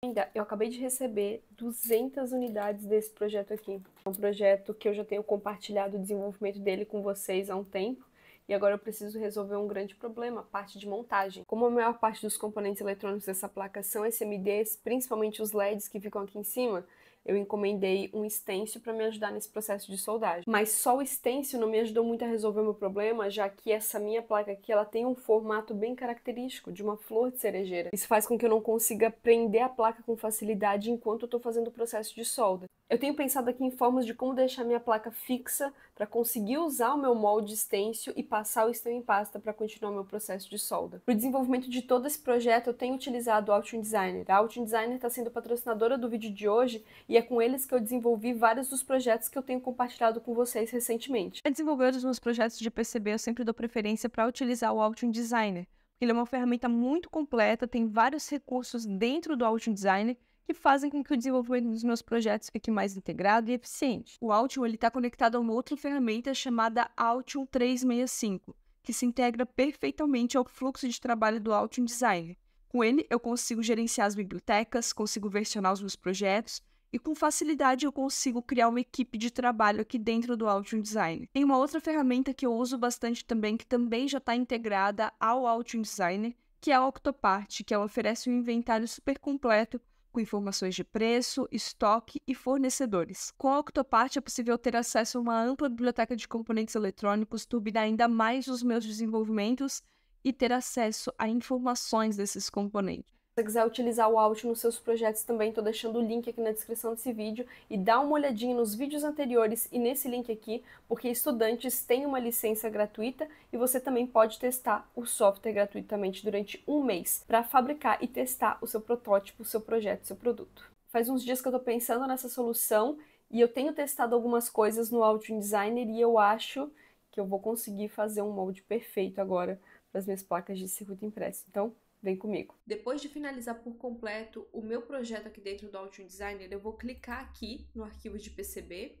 Ainda, eu acabei de receber 200 unidades desse projeto aqui. É um projeto que eu já tenho compartilhado o desenvolvimento dele com vocês há um tempo e agora eu preciso resolver um grande problema, a parte de montagem. Como a maior parte dos componentes eletrônicos dessa placa são SMDs, principalmente os LEDs que ficam aqui em cima, eu encomendei um stencil para me ajudar nesse processo de soldagem. Mas só o stencil não me ajudou muito a resolver o meu problema, já que essa minha placa aqui ela tem um formato bem característico de uma flor de cerejeira. Isso faz com que eu não consiga prender a placa com facilidade enquanto eu estou fazendo o processo de solda. Eu tenho pensado aqui em formas de como deixar minha placa fixa para conseguir usar o meu molde stencil e passar o stencil em pasta para continuar meu processo de solda. Para o desenvolvimento de todo esse projeto, eu tenho utilizado o Altium Designer. A Altium Designer está sendo patrocinadora do vídeo de hoje e é com eles que eu desenvolvi vários dos projetos que eu tenho compartilhado com vocês recentemente. Para desenvolver os meus projetos de PCB, eu sempre dou preferência para utilizar o Altium Designer. Ele é uma ferramenta muito completa, tem vários recursos dentro do Altium Designer que fazem com que o desenvolvimento dos meus projetos fique mais integrado e eficiente. O Altium está conectado a uma outra ferramenta chamada Altium 365, que se integra perfeitamente ao fluxo de trabalho do Altium Designer. Com ele, eu consigo gerenciar as bibliotecas, consigo versionar os meus projetos e com facilidade eu consigo criar uma equipe de trabalho aqui dentro do Altium Designer. Tem uma outra ferramenta que eu uso bastante também, que também já está integrada ao Altium Designer, que é a Octopart, que ela é oferece um inventário super completo com informações de preço, estoque e fornecedores. Com a Octopart é possível ter acesso a uma ampla biblioteca de componentes eletrônicos, turbinar ainda mais os meus desenvolvimentos e ter acesso a informações desses componentes você quiser utilizar o Alt nos seus projetos também, estou deixando o link aqui na descrição desse vídeo e dá uma olhadinha nos vídeos anteriores e nesse link aqui, porque estudantes têm uma licença gratuita e você também pode testar o software gratuitamente durante um mês para fabricar e testar o seu protótipo, o seu projeto, o seu produto. Faz uns dias que eu estou pensando nessa solução e eu tenho testado algumas coisas no Alt Designer e eu acho que eu vou conseguir fazer um molde perfeito agora para as minhas placas de circuito impresso. Então, Vem comigo. Depois de finalizar por completo o meu projeto aqui dentro do Altium Designer, eu vou clicar aqui no arquivo de PCB,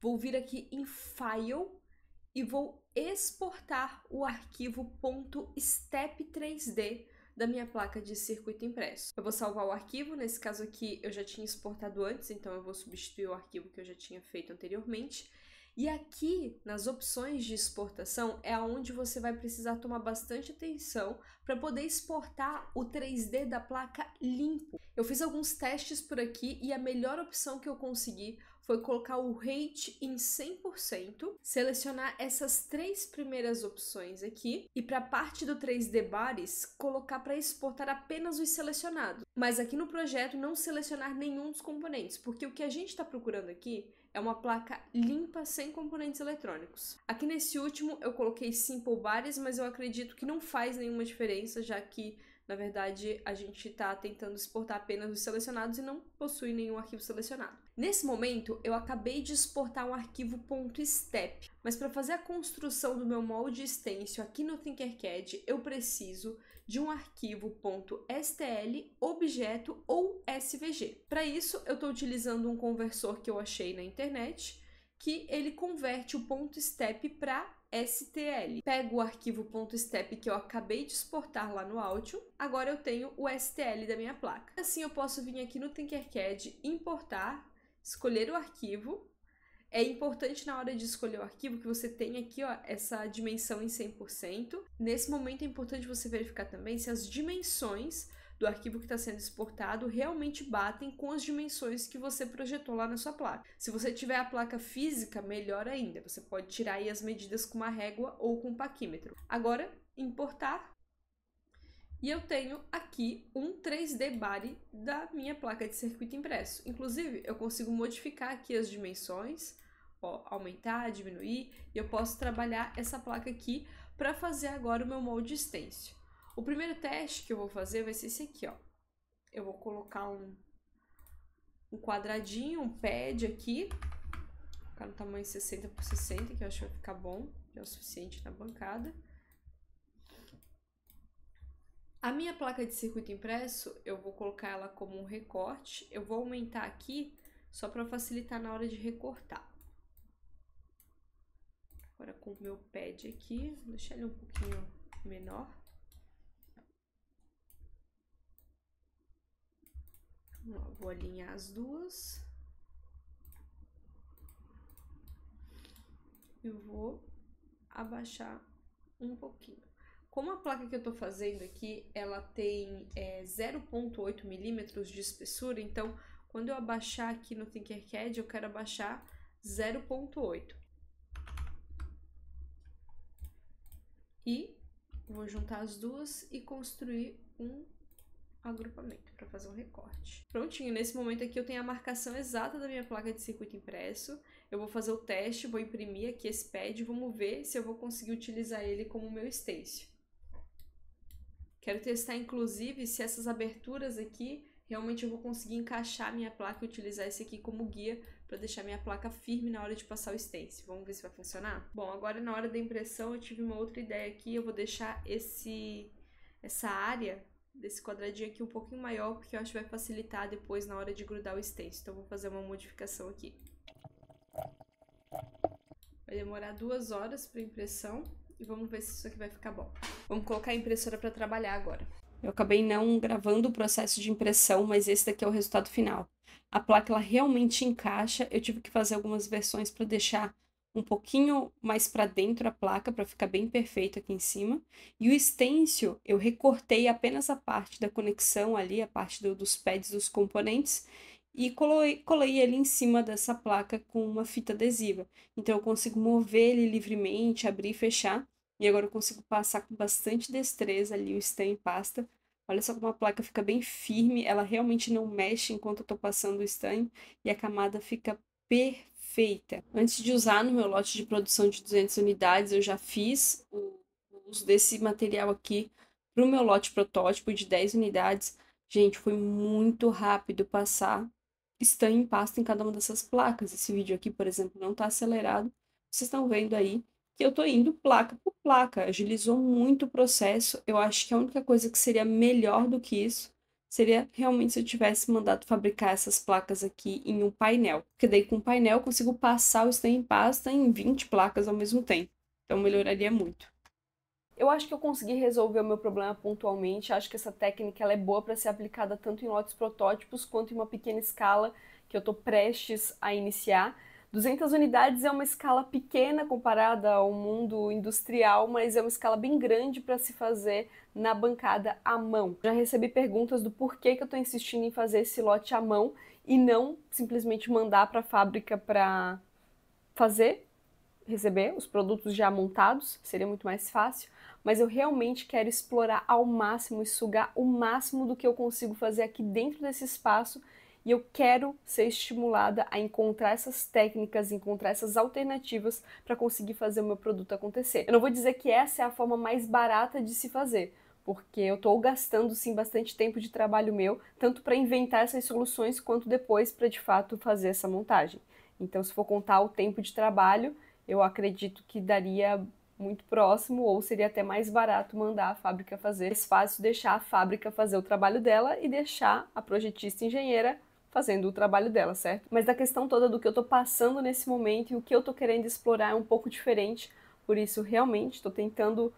vou vir aqui em File e vou exportar o arquivo .step3d da minha placa de circuito impresso. Eu vou salvar o arquivo, nesse caso aqui eu já tinha exportado antes, então eu vou substituir o arquivo que eu já tinha feito anteriormente e aqui, nas opções de exportação, é onde você vai precisar tomar bastante atenção para poder exportar o 3D da placa limpo. Eu fiz alguns testes por aqui e a melhor opção que eu consegui foi colocar o rate em 100%, selecionar essas três primeiras opções aqui e para a parte do 3D Bares colocar para exportar apenas os selecionados. Mas aqui no projeto não selecionar nenhum dos componentes, porque o que a gente está procurando aqui é uma placa limpa sem componentes eletrônicos. Aqui nesse último eu coloquei Simple Bares, mas eu acredito que não faz nenhuma diferença, já que na verdade a gente está tentando exportar apenas os selecionados e não possui nenhum arquivo selecionado. Nesse momento, eu acabei de exportar um arquivo .step, mas para fazer a construção do meu molde extenso aqui no Tinkercad, eu preciso de um arquivo .stl, objeto ou SVG. Para isso, eu estou utilizando um conversor que eu achei na internet, que ele converte o .step para STL. Pego o arquivo .step que eu acabei de exportar lá no áudio, agora eu tenho o STL da minha placa. Assim eu posso vir aqui no Tinkercad, importar escolher o arquivo. É importante na hora de escolher o arquivo que você tenha aqui ó, essa dimensão em 100%. Nesse momento é importante você verificar também se as dimensões do arquivo que está sendo exportado realmente batem com as dimensões que você projetou lá na sua placa. Se você tiver a placa física, melhor ainda, você pode tirar aí as medidas com uma régua ou com um paquímetro. Agora, importar e eu tenho aqui um 3D body da minha placa de circuito impresso. Inclusive, eu consigo modificar aqui as dimensões, ó, aumentar, diminuir, e eu posso trabalhar essa placa aqui para fazer agora o meu molde stencil. O primeiro teste que eu vou fazer vai ser esse aqui, ó. Eu vou colocar um, um quadradinho, um pad aqui, vou colocar no tamanho 60 por 60, que eu acho que vai ficar bom, que é o suficiente na bancada. A minha placa de circuito impresso, eu vou colocar ela como um recorte. Eu vou aumentar aqui só para facilitar na hora de recortar. Agora com o meu pad aqui, vou deixar ele um pouquinho menor. Vou alinhar as duas. E vou abaixar um pouquinho. Como a placa que eu estou fazendo aqui, ela tem é, 0.8 milímetros de espessura, então quando eu abaixar aqui no Tinkercad, eu quero abaixar 0.8. E vou juntar as duas e construir um agrupamento para fazer um recorte. Prontinho, nesse momento aqui eu tenho a marcação exata da minha placa de circuito impresso. Eu vou fazer o teste, vou imprimir aqui esse pad e vamos ver se eu vou conseguir utilizar ele como meu stencil. Quero testar, inclusive, se essas aberturas aqui realmente eu vou conseguir encaixar minha placa e utilizar esse aqui como guia para deixar minha placa firme na hora de passar o stencil. Vamos ver se vai funcionar? Bom, agora na hora da impressão eu tive uma outra ideia aqui, eu vou deixar esse essa área desse quadradinho aqui um pouquinho maior, porque eu acho que vai facilitar depois na hora de grudar o stencil. Então vou fazer uma modificação aqui. Vai demorar duas horas para impressão e vamos ver se isso aqui vai ficar bom. Vamos colocar a impressora para trabalhar agora. Eu acabei não gravando o processo de impressão, mas esse daqui é o resultado final. A placa ela realmente encaixa. Eu tive que fazer algumas versões para deixar um pouquinho mais para dentro a placa para ficar bem perfeito aqui em cima. E o stencil, eu recortei apenas a parte da conexão ali, a parte do, dos pads dos componentes e colei, colei ele em cima dessa placa com uma fita adesiva. Então eu consigo mover ele livremente, abrir e fechar. E agora eu consigo passar com bastante destreza ali o stem e pasta. Olha só como a placa fica bem firme, ela realmente não mexe enquanto eu estou passando o estanho e a camada fica perfeita. Antes de usar no meu lote de produção de 200 unidades, eu já fiz o uso desse material aqui para o meu lote protótipo de 10 unidades. Gente, foi muito rápido passar estanho em pasta em cada uma dessas placas. Esse vídeo aqui, por exemplo, não está acelerado. Vocês estão vendo aí que eu tô indo placa por placa. Agilizou muito o processo. Eu acho que a única coisa que seria melhor do que isso seria realmente se eu tivesse mandado fabricar essas placas aqui em um painel. Porque daí com um painel eu consigo passar o stem em pasta em 20 placas ao mesmo tempo. Então melhoraria muito. Eu acho que eu consegui resolver o meu problema pontualmente. Acho que essa técnica ela é boa para ser aplicada tanto em lotes protótipos quanto em uma pequena escala que eu estou prestes a iniciar. 200 unidades é uma escala pequena comparada ao mundo industrial, mas é uma escala bem grande para se fazer na bancada à mão. Já recebi perguntas do porquê que eu estou insistindo em fazer esse lote à mão e não simplesmente mandar para a fábrica para fazer, receber os produtos já montados, seria muito mais fácil, mas eu realmente quero explorar ao máximo e sugar o máximo do que eu consigo fazer aqui dentro desse espaço e eu quero ser estimulada a encontrar essas técnicas, encontrar essas alternativas para conseguir fazer o meu produto acontecer. Eu não vou dizer que essa é a forma mais barata de se fazer, porque eu estou gastando sim bastante tempo de trabalho meu, tanto para inventar essas soluções quanto depois para de fato fazer essa montagem. Então, se for contar o tempo de trabalho, eu acredito que daria muito próximo, ou seria até mais barato mandar a fábrica fazer. É mais fácil deixar a fábrica fazer o trabalho dela e deixar a projetista engenheira fazendo o trabalho dela, certo? Mas da questão toda do que eu estou passando nesse momento e o que eu estou querendo explorar é um pouco diferente, por isso realmente estou tentando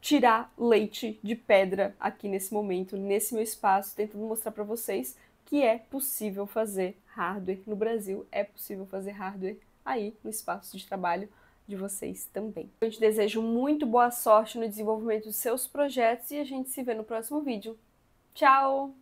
tirar leite de pedra aqui nesse momento, nesse meu espaço, tentando mostrar para vocês que é possível fazer hardware no Brasil, é possível fazer hardware aí no espaço de trabalho de vocês também. Eu te desejo muito boa sorte no desenvolvimento dos seus projetos e a gente se vê no próximo vídeo. Tchau!